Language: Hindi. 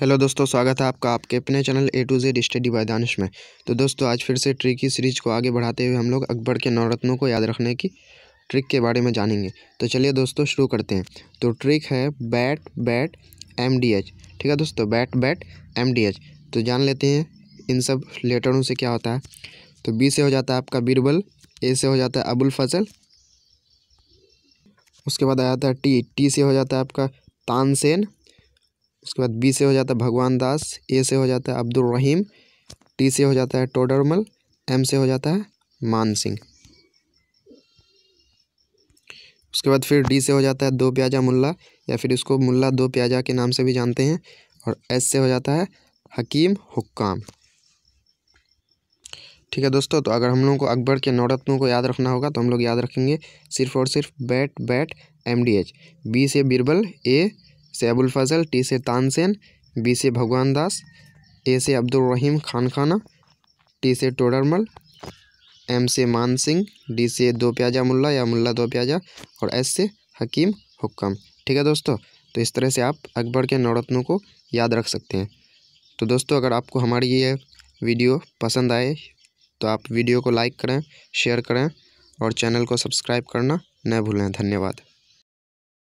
हेलो दोस्तों स्वागत है आपका आपके अपने channel A to Z study by Danish में तो दोस्तों आज फिर से ट्रिक की सीरीज़ को आगे बढ़ाते हुए हम लोग अकबर के नवरत्नों को याद रखने की ट्रिक के बारे में जानेंगे तो चलिए दोस्तों शुरू करते हैं तो ट्रिक है bat bat M D H ठीक है दोस्तों bat bat M D H तो जान लेते हैं इन सब लेटरों से क्या होता है तो बी से हो जाता है आपका बीरबल ए से हो जाता है अबुल फजल उसके बाद आ जाता है टी टी से हो जाता है आपका तानसेन उसके बाद बी से हो जाता है भगवान दास ए से हो जाता है अब्दुल रहीम टी से हो जाता है टोडरमल एम से हो जाता है मान सिंह उसके बाद फिर डी से हो जाता है दो प्याजा मुल्ला या फिर इसको मुल्ला दो प्याजा के नाम से भी जानते हैं और एस से हो जाता है हकीम हुक्काम ठीक है दोस्तों तो अगर हम लोगों को अकबर के नौरत्नों को याद रखना होगा तो हम लोग याद रखेंगे सिर्फ और सिर्फ bat bat M D H B से बीरबल ए अबुल फजल टी से तानसेन बी से भगवान दास ए से अब्दुल रहीम खान खाना टी से टोडरमल एम से मान सिंह डी से दो प्याजा मुल्ला या मुल्ला दो प्याजा और एस से हकीम हुक्म ठीक है दोस्तों तो इस तरह से आप अकबर के नौरत्नों को याद रख सकते हैं तो दोस्तों अगर आपको हमारी ये वीडियो पसंद आए तो आप वीडियो को लाइक करें शेयर करें और चैनल को सब्सक्राइब करना न भूलें धन्यवाद